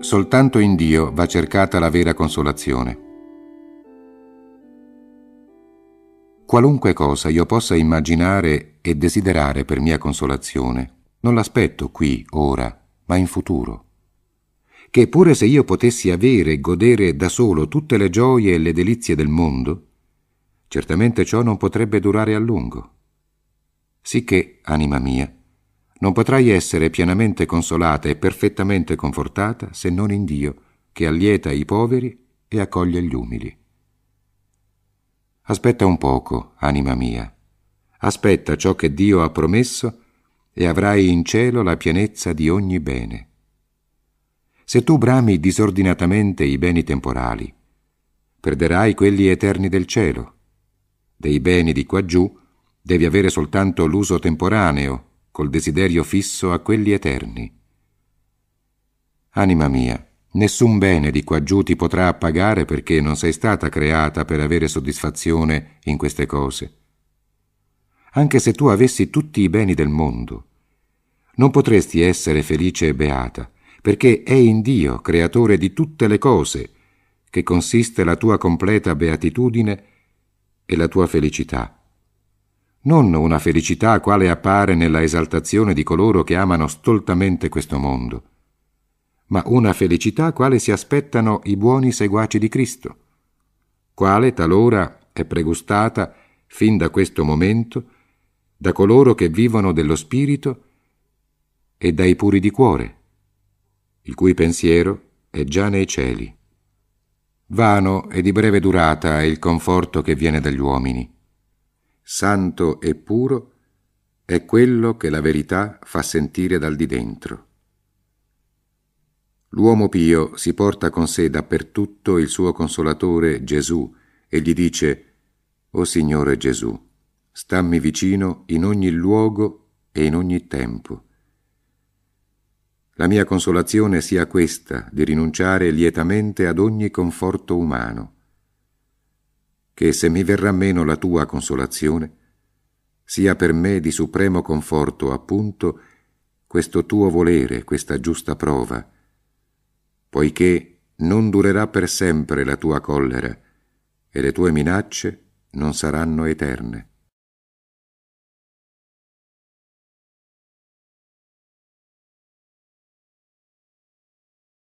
Soltanto in Dio va cercata la vera consolazione. Qualunque cosa io possa immaginare e desiderare per mia consolazione, non l'aspetto qui, ora, ma in futuro. Che pure se io potessi avere e godere da solo tutte le gioie e le delizie del mondo, certamente ciò non potrebbe durare a lungo. Sicché, anima mia, non potrai essere pienamente consolata e perfettamente confortata se non in Dio, che allieta i poveri e accoglie gli umili. Aspetta un poco, anima mia. Aspetta ciò che Dio ha promesso e avrai in cielo la pienezza di ogni bene. Se tu brami disordinatamente i beni temporali, perderai quelli eterni del cielo. Dei beni di quaggiù devi avere soltanto l'uso temporaneo col desiderio fisso a quelli eterni. Anima mia, nessun bene di quaggiù ti potrà appagare perché non sei stata creata per avere soddisfazione in queste cose. Anche se tu avessi tutti i beni del mondo, non potresti essere felice e beata, perché è in Dio, creatore di tutte le cose, che consiste la tua completa beatitudine e la tua felicità non una felicità quale appare nella esaltazione di coloro che amano stoltamente questo mondo, ma una felicità quale si aspettano i buoni seguaci di Cristo, quale talora è pregustata fin da questo momento da coloro che vivono dello Spirito e dai puri di cuore, il cui pensiero è già nei cieli. Vano e di breve durata è il conforto che viene dagli uomini santo e puro, è quello che la verità fa sentire dal di dentro. L'uomo pio si porta con sé dappertutto il suo consolatore Gesù e gli dice O Signore Gesù, stammi vicino in ogni luogo e in ogni tempo. La mia consolazione sia questa di rinunciare lietamente ad ogni conforto umano che se mi verrà meno la tua consolazione, sia per me di supremo conforto appunto questo tuo volere, questa giusta prova, poiché non durerà per sempre la tua collera e le tue minacce non saranno eterne.